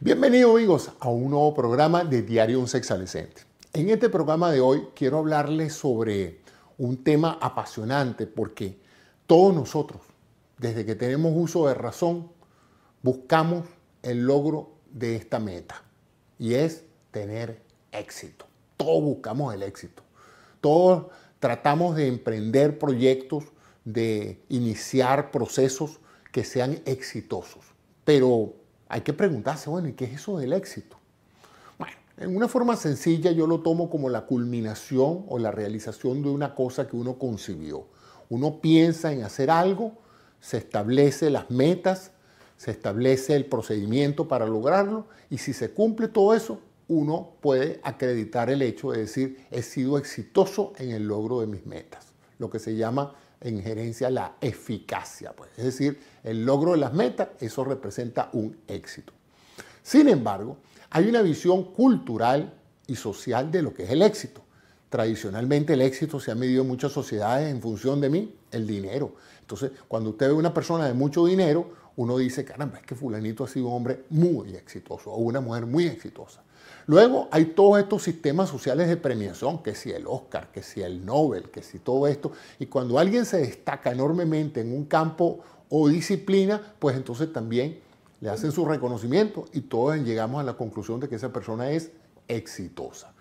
Bienvenidos amigos a un nuevo programa de Diario Un Adolescente. En este programa de hoy quiero hablarles sobre un tema apasionante porque todos nosotros, desde que tenemos uso de razón, buscamos el logro de esta meta y es tener éxito. Todos buscamos el éxito. Todos tratamos de emprender proyectos, de iniciar procesos que sean exitosos. Pero hay que preguntarse, bueno, ¿y qué es eso del éxito? Bueno, en una forma sencilla yo lo tomo como la culminación o la realización de una cosa que uno concibió. Uno piensa en hacer algo, se establece las metas, se establece el procedimiento para lograrlo y si se cumple todo eso, uno puede acreditar el hecho de decir, he sido exitoso en el logro de mis metas, lo que se llama en gerencia la eficacia, pues. es decir, el logro de las metas, eso representa un éxito. Sin embargo, hay una visión cultural y social de lo que es el éxito. Tradicionalmente el éxito se ha medido en muchas sociedades en función de mí, el dinero. Entonces, cuando usted ve una persona de mucho dinero, uno dice, caramba, es que fulanito ha sido un hombre muy exitoso o una mujer muy exitosa. Luego hay todos estos sistemas sociales de premiación, que si el Oscar, que si el Nobel, que si todo esto. Y cuando alguien se destaca enormemente en un campo o disciplina, pues entonces también le hacen su reconocimiento y todos llegamos a la conclusión de que esa persona es exitosa.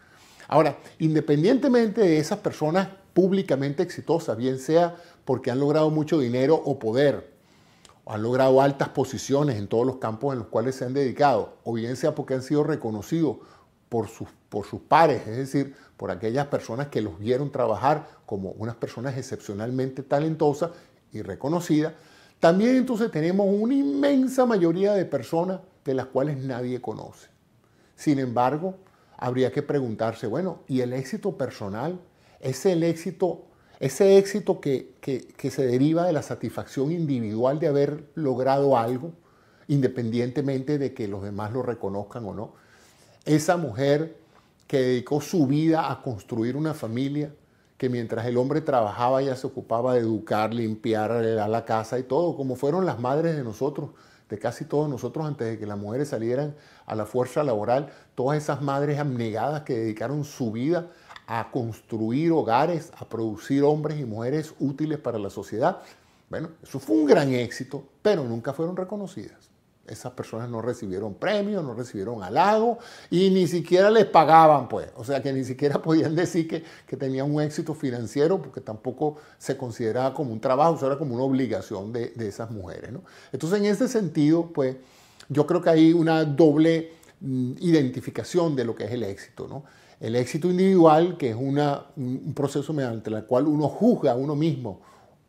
Ahora, independientemente de esas personas públicamente exitosas, bien sea porque han logrado mucho dinero o poder, han logrado altas posiciones en todos los campos en los cuales se han dedicado, o bien sea porque han sido reconocidos por sus, por sus pares, es decir, por aquellas personas que los vieron trabajar como unas personas excepcionalmente talentosas y reconocidas, también entonces tenemos una inmensa mayoría de personas de las cuales nadie conoce. Sin embargo, habría que preguntarse, bueno, ¿y el éxito personal? ¿Es el éxito ese éxito que, se deriva de la satisfacción individual de haber logrado algo, independientemente de que los demás lo reconozcan o no. Esa mujer que dedicó su vida a construir una familia, que mientras el hombre trabajaba ya se ocupaba de educar, limpiar, arreglar la casa y todo, como fueron las madres de nosotros, de casi todos nosotros antes de que las mujeres salieran a la fuerza laboral, todas esas madres abnegadas que dedicaron su vida a construir hogares, a producir hombres y mujeres útiles para la sociedad. Bueno, eso fue un gran éxito, pero nunca fueron reconocidas. Esas personas no recibieron premios, no recibieron halagos y ni siquiera les pagaban, pues. O sea que ni siquiera podían decir que, tenían un éxito financiero porque tampoco se consideraba como un trabajo, o era como una obligación de, esas mujeres, Entonces, en ese sentido, pues, yo creo que hay una doble mm, identificación de lo que es el éxito, ¿no? El éxito individual, que es una, un proceso mediante el cual uno juzga a uno mismo,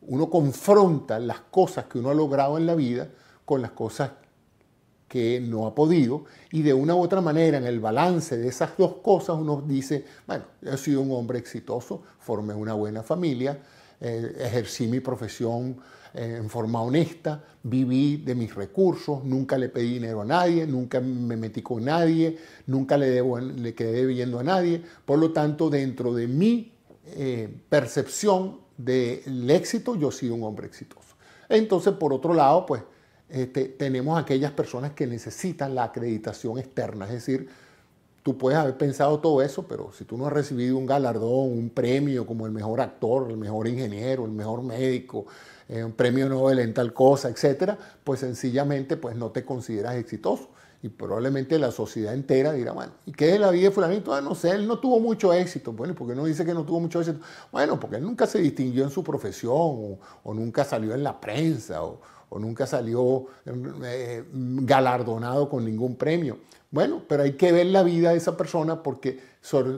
uno confronta las cosas que uno ha logrado en la vida con las cosas que no ha podido y de una u otra manera en el balance de esas dos cosas uno dice, bueno, he sido un hombre exitoso, formé una buena familia, eh, ejercí mi profesión eh, en forma honesta, viví de mis recursos, nunca le pedí dinero a nadie, nunca me metí con nadie, nunca le, debo, le quedé debiendo a nadie, por lo tanto dentro de mi eh, percepción del éxito yo he sido un hombre exitoso. Entonces, por otro lado, pues este, tenemos aquellas personas que necesitan la acreditación externa, es decir, tú puedes haber pensado todo eso, pero si tú no has recibido un galardón, un premio como el mejor actor, el mejor ingeniero, el mejor médico, eh, un premio Nobel en tal cosa, etcétera, pues sencillamente pues no te consideras exitoso. Y probablemente la sociedad entera dirá, bueno, ¿y qué es la vida de fulanito? Ah, no sé, él no tuvo mucho éxito. Bueno, ¿y por qué no dice que no tuvo mucho éxito? Bueno, porque él nunca se distinguió en su profesión, o, nunca salió en la prensa, o, nunca salió eh, galardonado con ningún premio. Bueno, pero hay que ver la vida de esa persona porque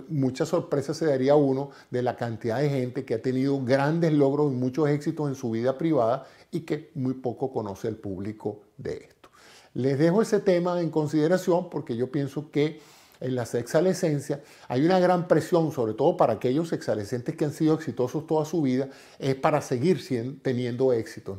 muchas sorpresas se daría uno de la cantidad de gente que ha tenido grandes logros y muchos éxitos en su vida privada y que muy poco conoce el público de esto. Les dejo ese tema en consideración porque yo pienso que en las exalescencias hay una gran presión, sobre todo para aquellos exalescentes que han sido exitosos toda su vida, es para seguir teniendo éxitos,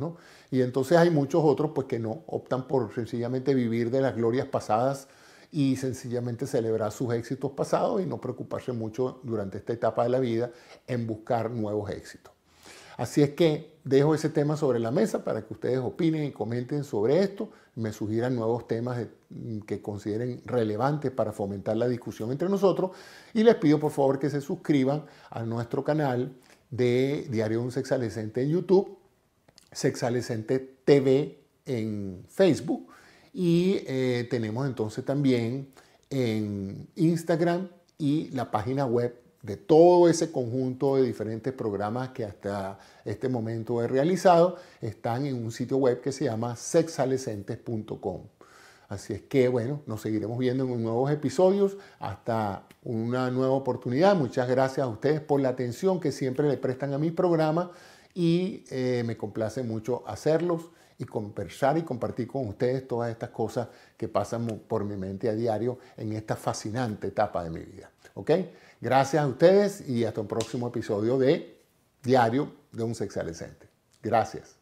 Y entonces hay muchos otros pues que no, optan por sencillamente vivir de las glorias pasadas y sencillamente celebrar sus éxitos pasados y no preocuparse mucho durante esta etapa de la vida en buscar nuevos éxitos. Así es que dejo ese tema sobre la mesa para que ustedes opinen y comenten sobre esto, me sugieran nuevos temas mm, que consideren relevantes para fomentar la discusión entre nosotros y les pido por favor que se suscriban a nuestro canal de Diario de un Sexalescente en YouTube, Sexalescente TV en Facebook y eh, tenemos entonces también en Instagram y la página web de todo ese conjunto de diferentes programas que hasta este momento he realizado están en un sitio web que se llama sexalescentes.com. Así es que, bueno, nos seguiremos viendo en nuevos episodios. Hasta una nueva oportunidad. Muchas gracias a ustedes por la atención que siempre le prestan a mis programas y eh, me complace mucho hacerlos y conversar y compartir con ustedes todas estas cosas que pasan por mi mente a diario en esta fascinante etapa de mi vida. ¿Ok? Gracias a ustedes y hasta un próximo episodio de Diario de un adolescente. Gracias.